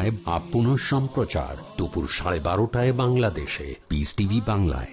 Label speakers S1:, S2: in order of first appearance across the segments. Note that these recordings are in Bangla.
S1: ঘটায় সম্প্রচার দুপুর সাড়ে বারোটায় বাংলাদেশে পিস টিভি বাংলায়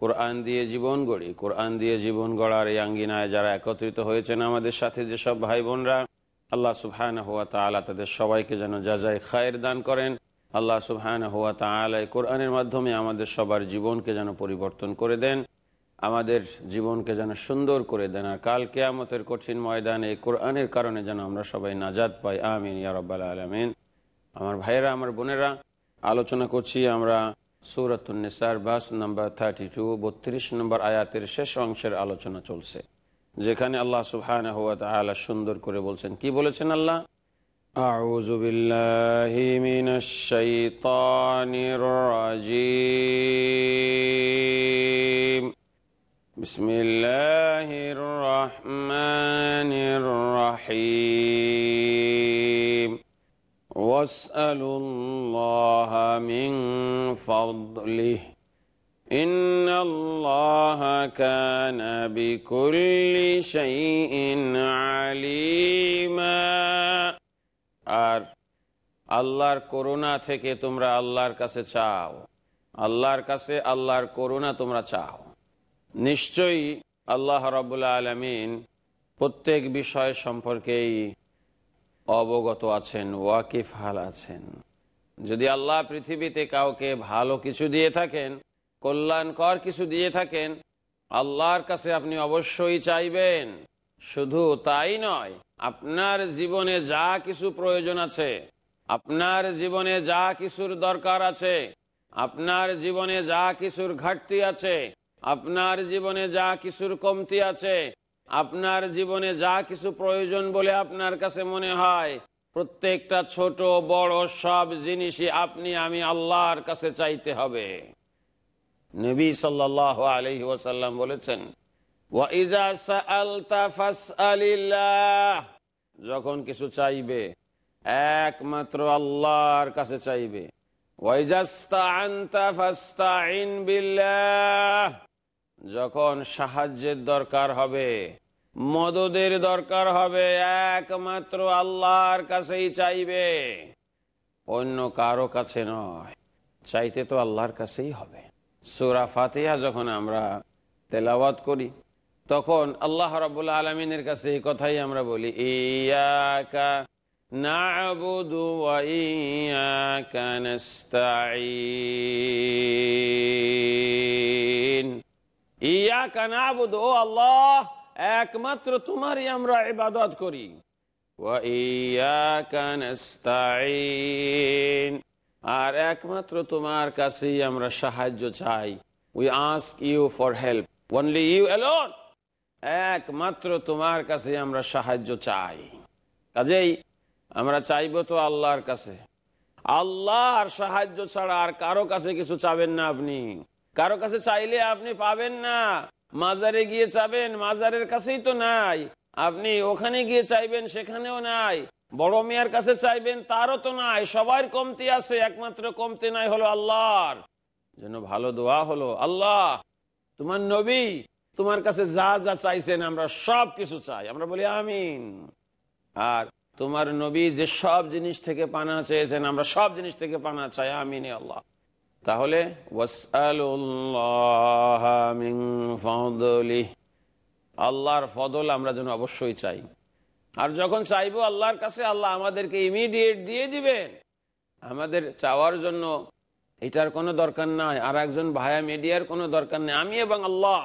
S2: কোরআন দিয়ে জীবন গড়ি কোরআন দিয়ে জীবন গড়ার এই আঙ্গিনায় যারা একত্রিত হয়েছেন আমাদের সাথে যেসব ভাই বোনরা আল্লাহ সুবহান হুয়া তালা তাদের সবাইকে যেন যা যাই খায়ের দান করেন আল্লাহ সুবহান হুয়া তালায় কোরআনের মাধ্যমে আমাদের সবার জীবনকে যেন পরিবর্তন করে দেন আমাদের জীবনকে যেন সুন্দর করে দেন আর কাল কেয়ামতের কঠিন ময়দানে কোরআনের কারণে যেন আমরা সবাই নাজাদ পাই আমিন ইয়ারব্বাল আলমিন আমার ভাইয়েরা আমার বোনেরা আলোচনা করছি আমরা সুরতুন্নেসার বাস থার্টি টু বত্রিশ নম্বর আয়াতের শেষ অংশের আলোচনা চলছে যেখানে আল্লাহ সুহান সুন্দর করে বলছেন কি বলেছেন আল্লাহ أعوذ بالله من الشيطان الرجيم بسم الله الرحمن الرحيم واسألوا الله من فضله إن الله كان بكل شيء عليما আর আল্লাহর করুণা থেকে তোমরা আল্লাহর কাছে চাও আল্লাহর কাছে আল্লাহর করুণা তোমরা চাও নিশ্চয়ই আল্লাহ রবুল্লা আলমিন প্রত্যেক বিষয় সম্পর্কেই অবগত আছেন ওয়াকিফ আছেন যদি আল্লাহ পৃথিবীতে কাউকে ভালো কিছু দিয়ে থাকেন কল্যাণকর কিছু দিয়ে থাকেন আল্লাহর কাছে আপনি অবশ্যই চাইবেন শুধু তাই নয় আপনার জীবনে যা কিছু প্রয়োজন আছে আপনার জীবনে যা কিছুর দরকার আছে আপনার জীবনে যা কিছুর ঘাটতি আছে আপনার জীবনে যা কিছুর কমতি আছে আপনার জীবনে যা কিছু প্রয়োজন বলে আপনার কাছে মনে হয় প্রত্যেকটা ছোট বড় সব জিনিসই আপনি আমি আল্লাহর কাছে চাইতে হবে নবী সাল আলহি ওসাল্লাম বলেছেন যখন কিছু চাইবে একমাত্র আল্লাহর কাছে চাইবে ওয়াইজাস্তা আন্তা ফাস্তা বিল্লাহ যখন সাহায্যের দরকার হবে মদদের দরকার হবে একমাত্র আল্লাহর কাছেই চাইবে অন্য কারো কাছে নয় চাইতে তো আল্লাহর কাছেই হবে সুরা ফাতিহা যখন আমরা তেলাওয়াত করি তখন আল্লাহ রবুল্লা আলমিনের কাছে এই কথাই আমরা বলি ইয়াকা ইয়া কানাবুদ ও আল্লাহ একমাত্র তোমারই আমরা ইবাদত করি আর একমাত্র তোমার কাছেই আমরা সাহায্য চাই we ask you for help only you alone একমাত্র তোমার কাছে আমরা সাহায্য চাই কাজেই আমরা চাইব তো আল্লাহর কাছে আল্লাহর সাহায্য ছাড়া আর কারো কাছে কিছু চাবেন না আপনি কারো কাছে চাইলে আপনি পাবেন না মাজারে গিয়ে চাবেন মাজারের কাছেই তো নাই আপনি ওখানে গিয়ে চাইবেন সেখানেও নাই বড় মেয়ের কাছে চাইবেন তারও তো নাই সবার কমতি আছে একমাত্র কমতি নাই হলো আল্লাহর যেন ভালো দোয়া হলো আল্লাহ তোমার নবী তোমার কাছে যা যা চাইছেন আমরা সব কিছু চাই আমরা বলি আমিন আর তোমার নবী যে সব জিনিস থেকে পানা চেয়েছেন আমরা সব জিনিস থেকে পানা চাই আমিনে আল্লাহ তাহলে আল্লাহর ফদল আমরা যেন অবশ্যই চাই আর যখন চাইবো আল্লাহর কাছে আল্লাহ আমাদেরকে ইমিডিয়েট দিয়ে দিবেন আমাদের চাওয়ার জন্য এটার কোনো দরকার নাই আর একজন ভায়া মিডিয়ার কোনো দরকার নেই আমি এবং আল্লাহ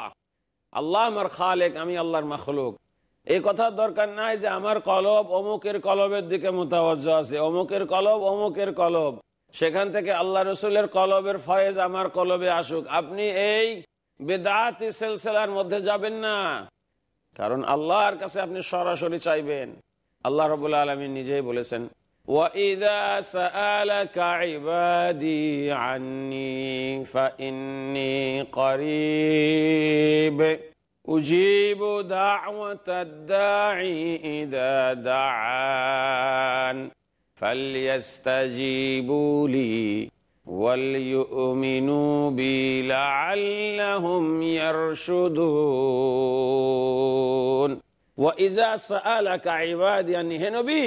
S2: আল্লাহ আমার খালেক আমি আল্লাহর মাখলুক এই কথা দরকার নাই যে আমার কলব অমুকের কলবের দিকে মোতাবজ্জ আছে অমুকের কলব অমুকের কলব সেখান থেকে আল্লাহ রসুলের কলবের ফয়েজ আমার কলবে আসুক আপনি এই বেদাতি সেলসেলার মধ্যে যাবেন না কারণ আল্লাহর কাছে আপনি সরাসরি চাইবেন আল্লাহ রবুল আলমী নিজেই বলেছেন উজিবু দা দাঈ ইদা দাআন فليستجيبوا لي وليؤمنوا بي لعلهم يرشدون وإذا سألك عبادي হে নবী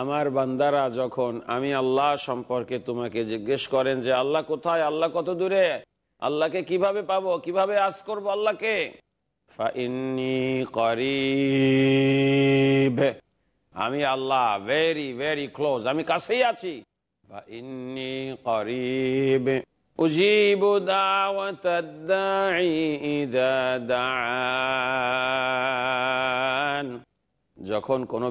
S2: আমার বান্দারা যখন আমি আল্লাহ সম্পর্কে তোমাকে জিজ্ঞেস করেন যে আল্লাহ কোথায় আল্লাহ কত দূরে আল্লাহকে কিভাবে পাব কিভাবে আজ করবো আল্লাহকে ফাইন্নি করিব আমি আল্লাহ ভেরি ভেরি ক্লোজ আমি কাছেই আছি যখন কোনো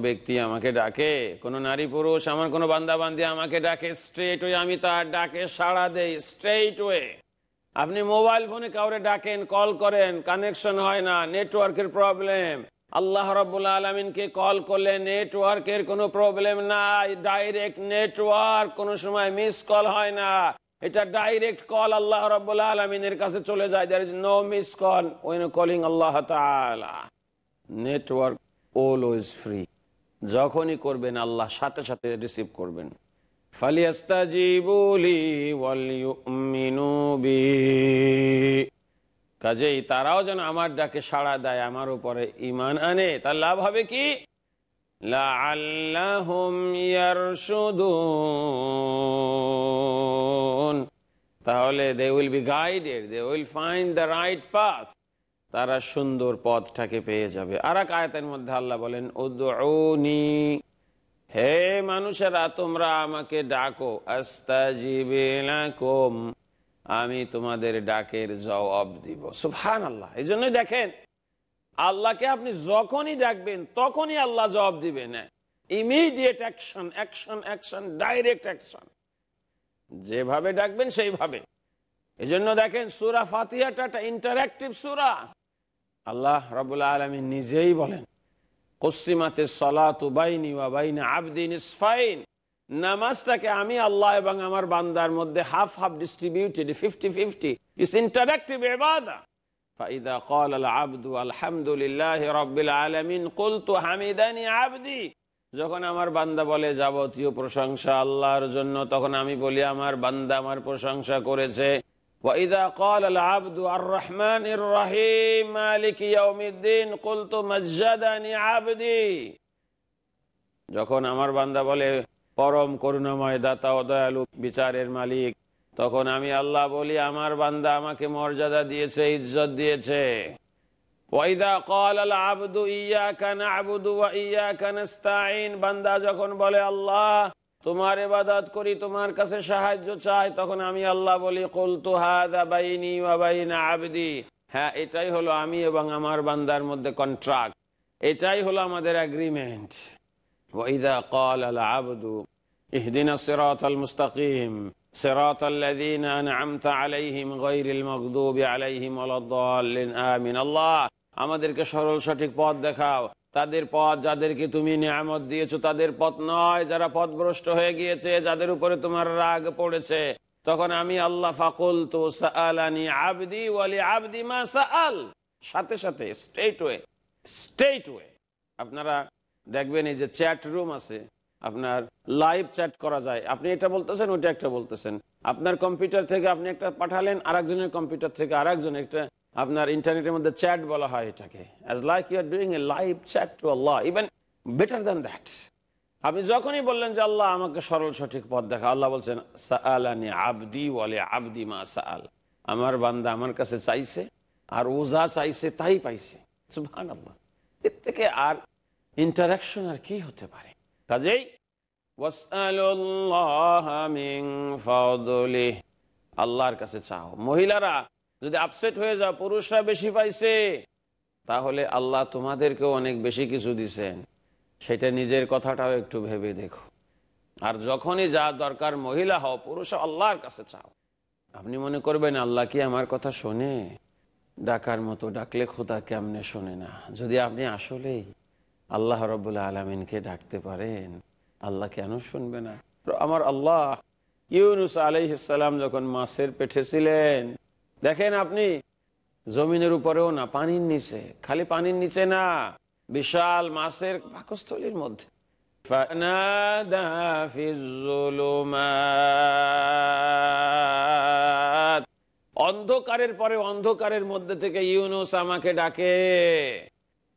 S2: ব্যক্তি আমাকে ডাকে কোনো নারী পুরুষ আমার কোনো বান্দা বান্দি আমাকে ডাকে স্ট্রেট ওয়ে আমি তার ডাকে সাড়া দেই স্ট্রেট ওয়ে আপনি মোবাইল ফোনে কাউরে ডাকেন কল করেন কানেকশন হয় না নেটওয়ার্কের প্রবলেম আল্লাহ রবুল্লা আলমিনকে কল করলে নেটওয়ার্কের কোনো প্রবলেম নাই ডাইরেক্ট নেটওয়ার্ক কোনো সময় মিস কল হয় না এটা ডাইরেক্ট কল আল্লাহ রবুল্লা আলমিনের কাছে চলে যায় there is no miss call when calling Allah network always free যখনই করবেন আল্লাহ সাথে সাথে রিসিভ করবেন ফালিয়াস্তাজিবুলি ওয়াল মিনু বি কাজেই তারাও যেন আমার ডাকে সাড়া দেয় আমার উপরে ইমান আনে তার লাভ হবে কি তাহলে they will be guided they will find the right path তারা সুন্দর পথটাকে পেয়ে যাবে আর এক আয়তের মধ্যে আল্লাহ বলেন উদ্দৌনি হে মানুষেরা তোমরা আমাকে ডাকো আস্তাজিবিলাকুম আমি তোমাদের ডাকের জবাব দিব সুফহান আল্লাহ এই জন্যই দেখেন আল্লাহকে আপনি যখনই ডাকবেন তখনই আল্লাহ জবাব দিবেন immediate action action action direct action যেভাবে ডাকবেন সেইভাবে এই জন্য দেখেন সুরা ফাতিয়াটা একটা ইন্টারাক্টিভ সুরা আল্লাহ রবুল্লা আলমী নিজেই বলেন কসিমাতে সলা তুবাইনি ওয়া বাইনি আবদিন ইসফাইন নামাজটাকে আমি আল্লাহ এবং আমার বান্দার মধ্যে half half distributed fifty fifty is interactive এবাদা فإذا قال العبد الحمد لله رب العالمين قلت حمدني عبدي যখন আমার বান্দা বলে যাবতীয় প্রশংসা আল্লাহর জন্য তখন আমি বলি আমার বান্দা আমার প্রশংসা করেছে وإذا قال العبد الرحمن الرحيم مالك يوم الدين قلت مجدني عبدي যখন আমার বান্দা বলে পরম করুণাময় দাতা ও দয়ালু বিচারের মালিক তখন আমি আল্লাহ বলি আমার বান্দা আমাকে মর্যাদা দিয়েছে ইজ্জত দিয়েছে তোমার করি তোমার কাছে সাহায্য চাই তখন আমি আল্লাহ বলি হ্যাঁ এটাই হলো আমি এবং আমার বান্দার মধ্যে কন্ট্রাক্ট এটাই হলো আমাদের এগ্রিমেন্ট আমাদেরকে সরল সঠিক পথ দেখাও তাদের পথ যাদেরকে তুমি নিয়ামত দিয়েছো তাদের পথ নয় যারা পথভ্রষ্ট হয়ে গিয়েছে যাদের উপরে তোমার রাগ পড়েছে তখন আমি আল্লাহ ফাকুল তো আবদি ওয়ালি আবদি মা সাথে সাথে স্ট্রেট ওয়ে স্টেট ওয়ে আপনারা দেখবেন এই যে চ্যাট রুম আছে আপনার লাইভ চ্যাট করা যায় আপনি এটা বলতেছেন ওইটা একটা বলতেছেন আপনার কম্পিউটার থেকে আপনি একটা পাঠালেন আর একজনের কম্পিউটার থেকে আরেকজন একটা আপনার ইন্টারনেটের মধ্যে চ্যাট বলা হয় এটাকে as a live chat to even better than that আপনি যখনই বললেন যে আল্লাহ আমাকে সরল সঠিক পথ দেখা আল্লাহ বলছেন সাআলানি আবদি বলে আবদি মা সাল আমার বান্দা আমার কাছে চাইছে আর ও যা চাইছে তাই পাইছে এর থেকে আর ইন্টারাকশন আর কি হতে পারে কাজেই আল্লাহর কাছে চাও মহিলারা যদি আপসেট হয়ে যাও পুরুষরা বেশি পাইছে তাহলে আল্লাহ তোমাদেরকেও অনেক বেশি কিছু দিছেন সেটা নিজের কথাটাও একটু ভেবে দেখো আর যখনই যা দরকার মহিলা হও পুরুষ আল্লাহর কাছে চাও আপনি মনে করবেন আল্লাহ কি আমার কথা শোনে ডাকার মতো ডাকলে খোদা কেমনে শোনে না যদি আপনি আসলেই আল্লাহ রবুল্লা আলমিনকে ডাকতে পারেন আল্লাহ কেন শুনবে না আমার আল্লাহ ইউনুস আলাইসালাম যখন মাছের পেটে ছিলেন দেখেন আপনি জমিনের উপরেও না পানির নিচে খালি পানির নিচে না বিশাল মাছের পাকস্থলীর মধ্যে অন্ধকারের পরে অন্ধকারের মধ্যে থেকে ইউনুস আমাকে ডাকে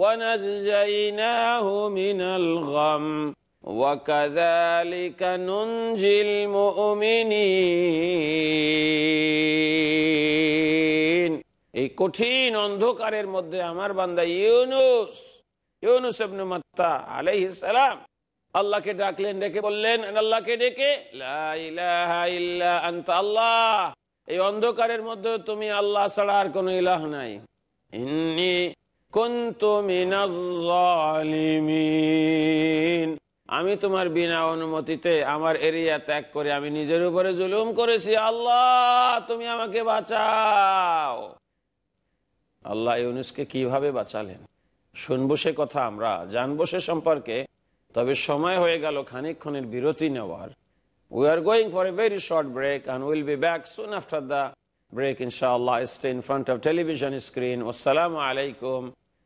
S2: ونجيناه من الغم وكذلك ننجي المؤمنين এই কঠিন অন্ধকারের মধ্যে আমার বান্দা ইউনুস ইউনুস ইবনে মাত্তা আলাইহিস সালাম আল্লাহকে ডাকলেন ডেকে বললেন আল্লাহকে ডেকে লা ইলাহা ইল্লা আনতা আল্লাহ এই অন্ধকারের মধ্যে তুমি আল্লাহ ছাড়া আর কোনো ইলাহ নাই ইন্নী আমি তোমার বিনা অনুমতিতে আমার এরিয়া ত্যাগ করে আমি নিজের উপরে জুলুম করেছি আল্লাহ তুমি আমাকে বাঁচাও আল্লাহ ইউনুসকে কিভাবে বাঁচালেন শুনবো সে কথা আমরা জানবো সে সম্পর্কে তবে সময় হয়ে গেল খানিক্ষণের বিরতি নেওয়ার we are going for a very short break and will be back soon after the break ইনশাআল্লাহ stay in front of television screen আসসালামু আলাইকুম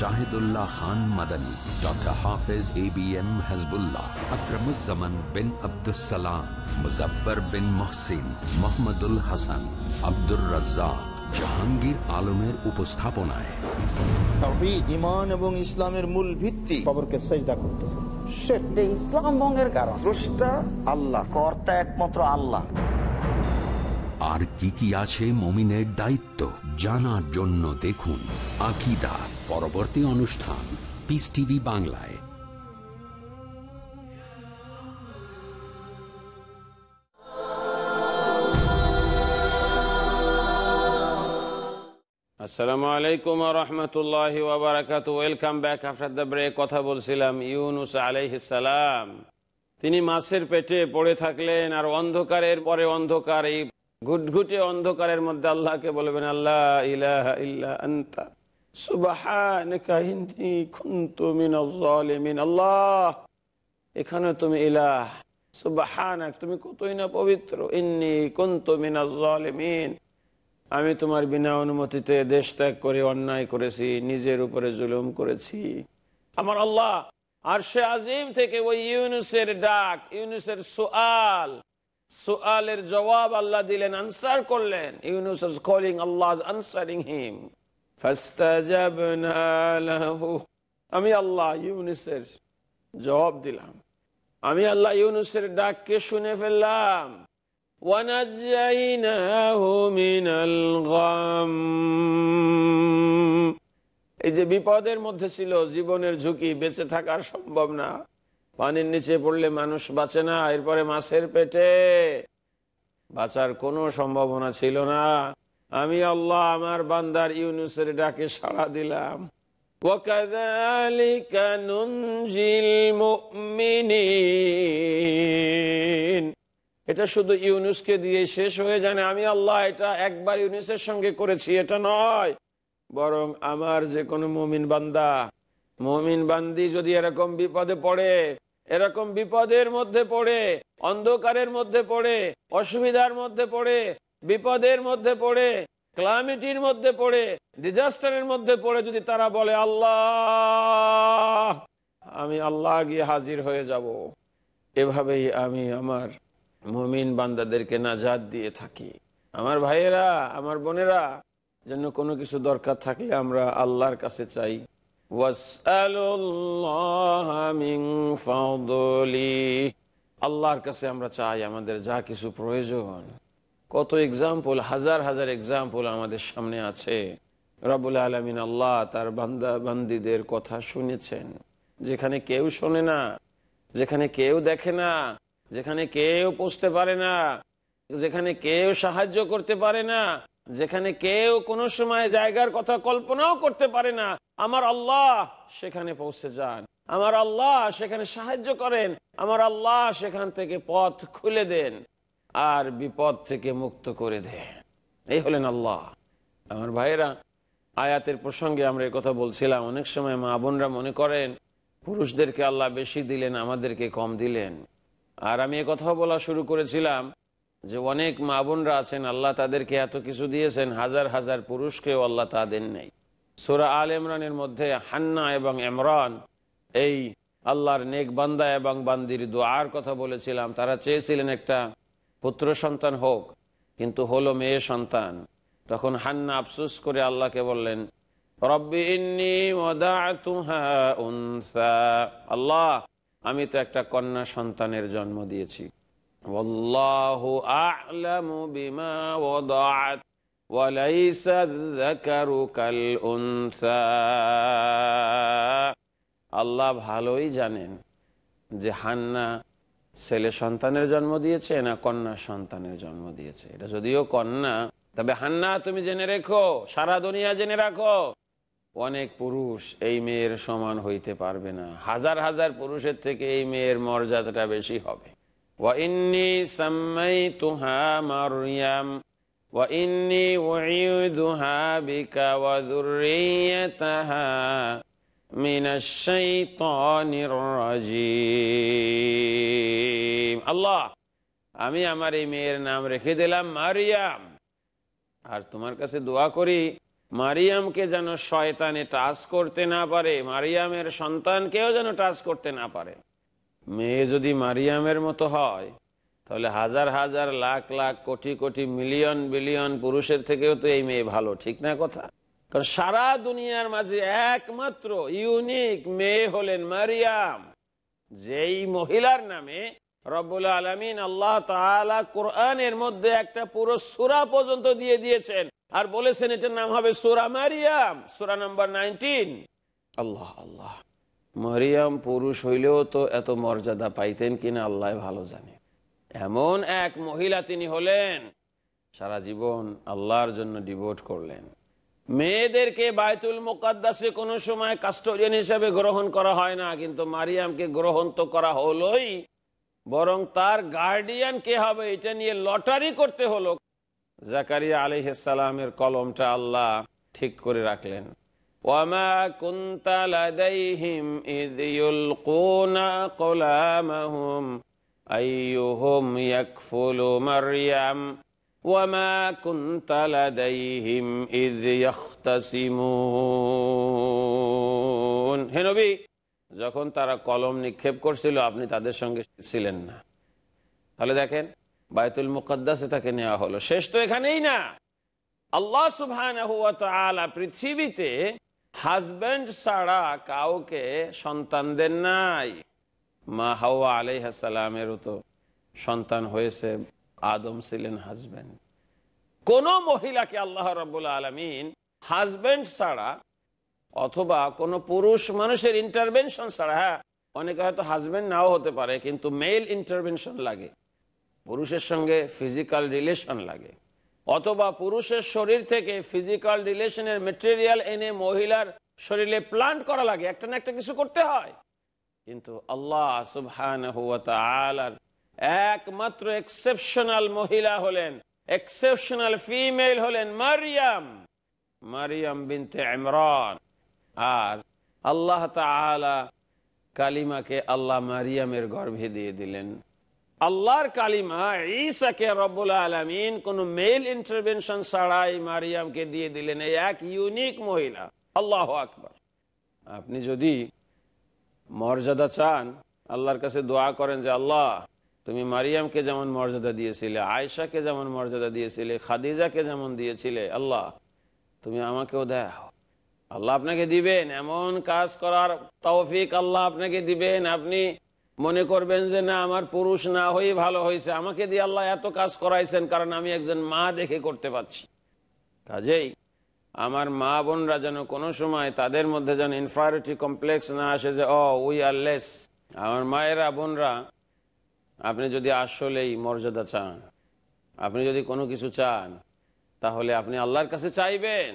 S1: Shahidullah Khan Madani doctor Hafez A B M Hajbullah Akramuzzaman bin Abdussalam Muzaffar bin Mohsin Mohammadul Hasan Abdur Razza Jahangir আলমের উপস্থাপনায়
S2: এবং ইসলামের মূল ভিত্তি খবরকে সেজদা
S3: ইসলাম ভঙ্গের কারণ
S1: আর কি কি আছে মমিনের দায়িত্ব জানার জন্য দেখুন আকিদা পরবর্তী অনুষ্ঠান পিস টিভি বাংলায়
S2: আসসালামু আলাইকুম রহমতুল্লাহ ওয়েলকাম ব্যাক আফরাদ ব্রেক কথা বলছিলাম ইউনুস আলাইহিসালাম তিনি মাছের পেটে পড়ে থাকলেন আর অন্ধকারের পরে অন্ধকার এই ঘুটঘুটে অন্ধকারের মধ্যে আল্লাহকে বলবেন আল্লাহ ইলাহা ইল্লা আন্তা আল্লাহ এখানে তুমি ইলাহ সুবাহানাক তুমি কতই না পবিত্র ইন্নি কুন্ত মিনাজমিন আমি তোমার বিনা অনুমতিতে দেশ ত্যাগ করে অন্যায় করেছি নিজের উপরে জুলুম করেছি আমার আল্লাহ আর সে আজিম থেকে ওই ইউনুসের ডাক ইউনুসের সোয়াল সোয়ালের জবাব আল্লাহ দিলেন আনসার করলেন Yunus calling Allah answering him আমি আল্লাহ ইউনুসের জবাব দিলাম আমি আল্লাহ ইউনুসের ডাককে শুনে ফেললাম এই যে বিপদের মধ্যে ছিল জীবনের ঝুঁকি বেঁচে থাকার সম্ভব না পানির নিচে পড়লে মানুষ বাঁচে না এরপরে মাছের পেটে বাঁচার কোনো সম্ভাবনা ছিল না আমি আল্লাহ আমার বান্দার ইউনুসের ডাকে সাড়া দিলাম এটা শুধু ইউনুসকে দিয়ে শেষ হয়ে যায় আমি আল্লাহ এটা একবার ইউনুসের সঙ্গে করেছি এটা নয় বরং আমার যে কোনো মমিন বান্দা মমিন বান্দি যদি এরকম বিপদে পড়ে এরকম বিপদের মধ্যে পড়ে অন্ধকারের মধ্যে পড়ে অসুবিধার মধ্যে পড়ে বিপদের মধ্যে পড়ে ক্লামিটির মধ্যে পড়ে ডিজাস্টারের মধ্যে পড়ে যদি তারা বলে আল্লাহ আমি আল্লাহ গিয়ে হাজির হয়ে যাব এভাবেই আমি আমার মুমিন বান্দাদেরকে নাজাদ দিয়ে থাকি আমার ভাইয়েরা আমার বোনেরা জন্য কোনো কিছু দরকার থাকলে আমরা আল্লাহর কাছে চাই আল্লাহর কাছে আমরা চাই আমাদের যা কিছু প্রয়োজন কত এক্সাম্পল হাজার হাজার এক্সাম্পল আমাদের সামনে আছে রবুল আলমিন আল্লাহ তার বান্দা বান্দিদের কথা শুনেছেন যেখানে কেউ শোনে না যেখানে কেউ দেখে না যেখানে কেউ পৌঁছতে পারে না যেখানে কেউ সাহায্য করতে পারে না যেখানে কেউ কোনো সময় জায়গার কথা কল্পনাও করতে পারে না আমার আল্লাহ সেখানে পৌঁছে যান আমার আল্লাহ সেখানে সাহায্য করেন আমার আল্লাহ সেখান থেকে পথ খুলে দেন আর বিপদ থেকে মুক্ত করে দেয় এই হলেন আল্লাহ আমার ভাইয়েরা আয়াতের প্রসঙ্গে আমরা কথা বলছিলাম অনেক সময় মা বোনরা মনে করেন পুরুষদেরকে আল্লাহ বেশি দিলেন আমাদেরকে কম দিলেন আর আমি কথা বলা শুরু করেছিলাম যে অনেক মা বোনরা আছেন আল্লাহ তাদেরকে এত কিছু দিয়েছেন হাজার হাজার পুরুষকেও আল্লাহ তা দেন নাই সোরা আল ইমরানের মধ্যে হান্না এবং এমরান এই আল্লাহর নেক বান্দা এবং বান্দির দোয়ার কথা বলেছিলাম তারা চেয়েছিলেন একটা পুত্র সন্তান হোক কিন্তু হলো মেয়ে সন্তান তখন হান্না আফসুস করে আল্লাহকে বললেন আল্লাহ আমি তো একটা কন্যা সন্তানের জন্ম দিয়েছি আল্লাহ ভালোই জানেন যে হান্না ছেলে সন্তানের জন্ম দিয়েছে না কন্যা সন্তানের জন্ম দিয়েছে এটা যদিও কন্যা তবে হান্না তুমি জেনে রেখো সারা দুনিয়া জেনে রাখো অনেক পুরুষ এই মেয়ের সমান হইতে পারবে না হাজার হাজার পুরুষের থেকে এই মেয়ের মর্যাদাটা বেশি হবে ওয়া আল্লাহ আমি আমার এই মেয়ের নাম রেখে দিলাম মারিয়াম আর তোমার কাছে দোয়া করি মারিয়ামকে যেন শয়তানে টাচ করতে না পারে মারিয়ামের সন্তানকেও যেন টাচ করতে না পারে মেয়ে যদি মারিয়ামের মতো হয় তাহলে হাজার হাজার লাখ লাখ কোটি কোটি মিলিয়ন বিলিয়ন পুরুষের থেকেও তো এই মেয়ে ভালো ঠিক না কথা কারণ সারা দুনিয়ার মাঝে একমাত্র ইউনিক মেয়ে হলেন মারিয়াম যেই মহিলার নামে রবুল আলমিন আল্লাহ কোরআনের মধ্যে একটা পুরো সুরা পর্যন্ত দিয়ে দিয়েছেন আর বলেছেন এটার নাম হবে সুরা মারিয়াম সুরা নাম্বার নাইনটিন আল্লাহ আল্লাহ মারিয়াম পুরুষ হইলেও তো এত মর্যাদা পাইতেন কিনা আল্লাহ ভালো জানে এমন এক মহিলা তিনি হলেন সারা জীবন আল্লাহর জন্য ডিভোট করলেন মেয়েদেরকে বায়তুল মোকাদ্দাসে কোনো সময় কাস্টোরিয়ান হিসাবে গ্রহণ করা হয় না কিন্তু মারিয়ামকে গ্রহণ তো করা হলোই বরং তার গার্ডিয়ান কে হবে এটা নিয়ে লটারি করতে হলো জাকারিয়া আলিহালামের কলমটা আল্লাহ ঠিক করে রাখলেন ওয়ামা কুন্তা وما যখন তারা কলম নিক্ষেপ করছিল আপনি তাদের সঙ্গে ছিলেন না তাহলে দেখেন বায়তুল মুকদ্দাসে তাকে নেওয়া হলো শেষ তো এখানেই না আল্লাহ সুহান পৃথিবীতে হাজব্যান্ড ছাড়া কাউকে সন্তানদের নাই মা হাওয়া সালামেরও তো সন্তান হয়েছে আদম ছিলেন হাজব্যান্ড কোন মহিলাকে আল্লাহ রাবুল আলমিন হাজব্যান্ড ছাড়া অথবা কোন পুরুষ মানুষের ইন্টারভেনশন ছাড়া হ্যাঁ অনেকে হয়তো হাজব্যান্ড নাও হতে পারে কিন্তু মেল ইন্টারভেনশন লাগে পুরুষের সঙ্গে ফিজিক্যাল রিলেশন লাগে অথবা পুরুষের শরীর থেকে ফিজিক্যাল রিলেশনের মেটেরিয়াল এনে মহিলার শরীরে প্লান্ট করা লাগে একটা না একটা কিছু করতে হয় কিন্তু আল্লাহ সুবহান একমাত্র এক্সেপশনাল মহিলা হলেন এক্সেপশনাল ফিমেল হলেন মারিয়াম মারিয়াম বিনতে ইমরান আর আল্লাহ তালা কালিমাকে আল্লাহ মারিয়ামের গর্ভে দিয়ে দিলেন আল্লাহর কালিমা ঈসাকে রব্বুল আলমিন কোন মেল ইন্টারভেনশন ছাড়াই মারিয়ামকে দিয়ে দিলেন এই এক ইউনিক মহিলা আল্লাহ আকবর আপনি যদি মর্যাদা চান আল্লাহর কাছে দোয়া করেন যে আল্লাহ তুমি মারিয়ামকে যেমন মর্যাদা দিয়েছিলে আয়সাকে যেমন মর্যাদা দিয়েছিলে খাদিজাকে যেমন দিয়েছিলে আল্লাহ তুমি আমাকেও দেখো আল্লাহ আপনাকে দিবেন এমন কাজ করার তৌফিক আল্লাহ আপনাকে দিবেন আপনি মনে করবেন যে না আমার পুরুষ না হয়ে ভালো হয়েছে আমাকে দিয়ে আল্লাহ এত কাজ করাইছেন কারণ আমি একজন মা দেখে করতে পারছি কাজেই আমার মা বোনরা যেন কোনো সময় তাদের মধ্যে যেন ইনফারিটি কমপ্লেক্স না আসে যে ও উই আর লেস আমার মায়েরা বোনরা আপনি যদি আসলেই মর্যাদা চান আপনি যদি কোনো কিছু চান তাহলে আপনি আল্লাহর কাছে চাইবেন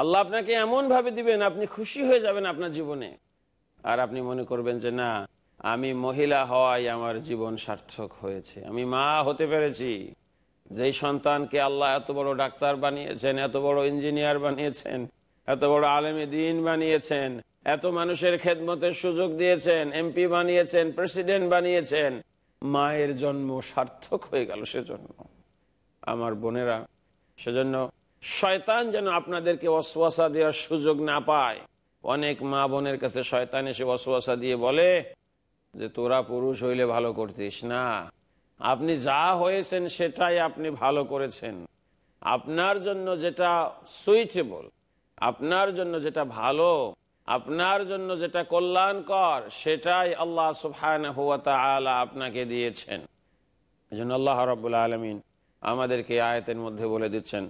S2: আল্লাহ আপনাকে এমনভাবে দিবেন আপনি খুশি হয়ে যাবেন আপনার জীবনে আর আপনি মনে করবেন যে না আমি মহিলা হওয়ায় আমার জীবন সার্থক হয়েছে আমি মা হতে পেরেছি যেই সন্তানকে আল্লাহ এত বড় ডাক্তার বানিয়েছেন এত বড় ইঞ্জিনিয়ার বানিয়েছেন এত বড় আলেমী দিন বানিয়েছেন এত মানুষের খেদমতের সুযোগ দিয়েছেন এমপি বানিয়েছেন প্রেসিডেন্ট বানিয়েছেন মায়ের জন্ম সার্থক হয়ে গেল সেজন্য আমার বোনেরা সেজন্য শয়তান যেন আপনাদেরকে অশোয়াশা দেওয়ার সুযোগ না পায় অনেক মা বোনের কাছে শয়তান এসে অশোয়াশা দিয়ে বলে যে তোরা পুরুষ হইলে ভালো করতিস না আপনি যা হয়েছেন সেটাই আপনি ভালো করেছেন আপনার জন্য যেটা সুইটেবল আপনার জন্য যেটা ভালো আপনার জন্য যেটা কল্যাণকর সেটাই আল্লাহ সুফান আপনাকে দিয়েছেন এই জন্য আল্লাহ রব্বুল আলমিন আমাদেরকে আয়তের মধ্যে বলে দিচ্ছেন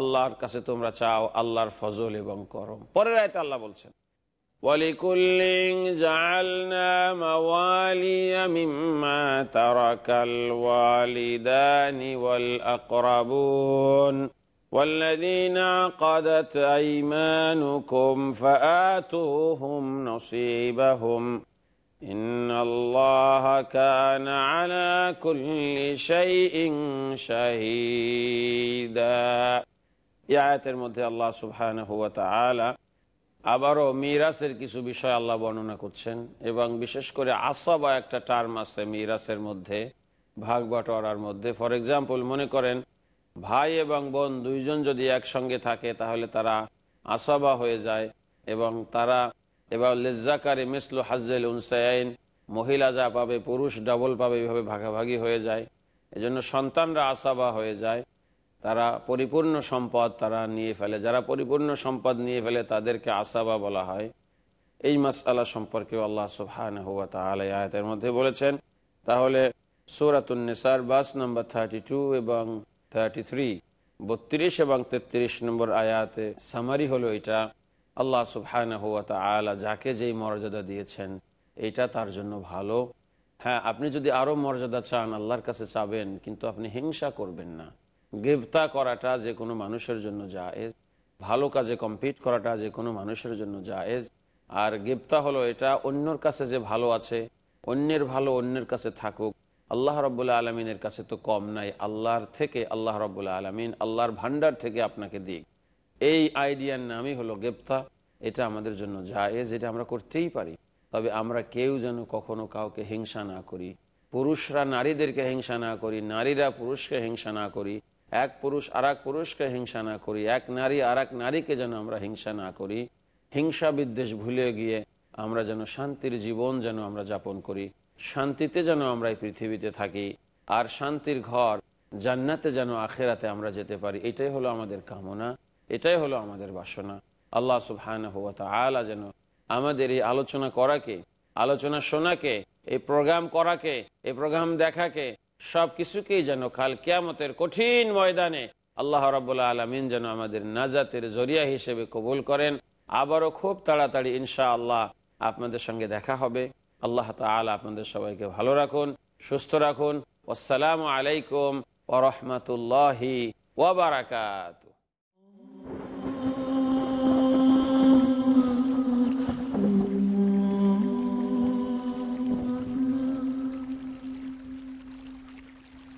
S2: আল্লাহর কাছে তোমরা চাও আল্লাহর ফজল এবং করম পরের আয়তে আল্লাহ বলছেন ولكل جعلنا موالي مما ترك الوالدان والأقربون والذين عقدت أيمانكم فآتوهم نصيبهم إن الله كان على كل شيء شهيدا يا آيات المدى الله سبحانه وتعالى আবারও মিরাসের কিছু বিষয় আল্লাহ বর্ণনা করছেন এবং বিশেষ করে আসবা একটা টার্ম আছে মিরাসের মধ্যে ভাগ বাটোয়ারার মধ্যে ফর এক্সাম্পল মনে করেন ভাই এবং বোন দুইজন যদি একসঙ্গে থাকে তাহলে তারা আসাবা হয়ে যায় এবং তারা এবার লেজাকারি মিসলু হাজেল উনসাইন মহিলা যা পাবে পুরুষ ডাবল পাবে এভাবে ভাগাভাগি হয়ে যায় এজন্য সন্তানরা আসাবা হয়ে যায় তারা পরিপূর্ণ সম্পদ তারা নিয়ে ফেলে যারা পরিপূর্ণ সম্পদ নিয়ে ফেলে তাদেরকে আসাবা বলা হয় এই মাসালা সম্পর্কে আল্লাহ সুহান হুয়া তাহলে আয়াতের মধ্যে বলেছেন তাহলে সৌরাতুন্নেসার বাস নম্বর থার্টি টু এবং থার্টি থ্রি বত্রিশ এবং তেত্রিশ নম্বর আয়াতে সামারি হলো এটা আল্লাহ সুহান হুয়া তালা যাকে যেই মর্যাদা দিয়েছেন এটা তার জন্য ভালো হ্যাঁ আপনি যদি আরও মর্যাদা চান আল্লাহর কাছে চাবেন কিন্তু আপনি হিংসা করবেন না গ্রেপ্তা করাটা যে কোনো মানুষের জন্য জায়েজ ভালো কাজে কম্পিট করাটা যে কোনো মানুষের জন্য জায়েজ আর গ্রেপ্তা হলো এটা অন্যর কাছে যে ভালো আছে অন্যের ভালো অন্যের কাছে থাকুক আল্লাহ রব্বুল্লা আলমিনের কাছে তো কম নাই আল্লাহর থেকে আল্লাহ রব্বুল্লা আলমিন আল্লাহর ভান্ডার থেকে আপনাকে দিক এই আইডিয়ার নামই হলো গ্রেপ্তা এটা আমাদের জন্য জায়েজ এটা আমরা করতেই পারি তবে আমরা কেউ যেন কখনো কাউকে হিংসা না করি পুরুষরা নারীদেরকে হিংসা না করি নারীরা পুরুষকে হিংসা না করি এক পুরুষ আর পুরুষকে হিংসা না করি এক নারী আর নারীকে যেন আমরা হিংসা না করি হিংসা বিদ্বেষ ভুলে গিয়ে আমরা যেন শান্তির জীবন যেন আমরা যাপন করি শান্তিতে যেন আমরা এই পৃথিবীতে থাকি আর শান্তির ঘর জান্নাতে যেন আখেরাতে আমরা যেতে পারি এটাই হলো আমাদের কামনা এটাই হলো আমাদের বাসনা আল্লাহ সুবহান হুয়া আলা যেন আমাদের এই আলোচনা করাকে আলোচনা শোনাকে এই প্রোগ্রাম করাকে এই প্রোগ্রাম দেখাকে সব কিছুকেই যেন খাল কিয়ামতের কঠিন ময়দানে আল্লাহ রাবুল্লাহ আলমিন যেন আমাদের নাজাতের জরিয়া হিসেবে কবুল করেন আবারও খুব তাড়াতাড়ি ইনশা আল্লাহ আপনাদের সঙ্গে দেখা হবে আল্লাহ তালা আপনাদের সবাইকে ভালো রাখুন সুস্থ রাখুন আসসালামু আলাইকুম ওরহমতুল্লাহি ওবরাকাতু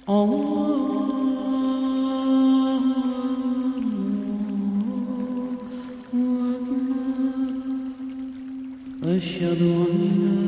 S1: أشهد أن لا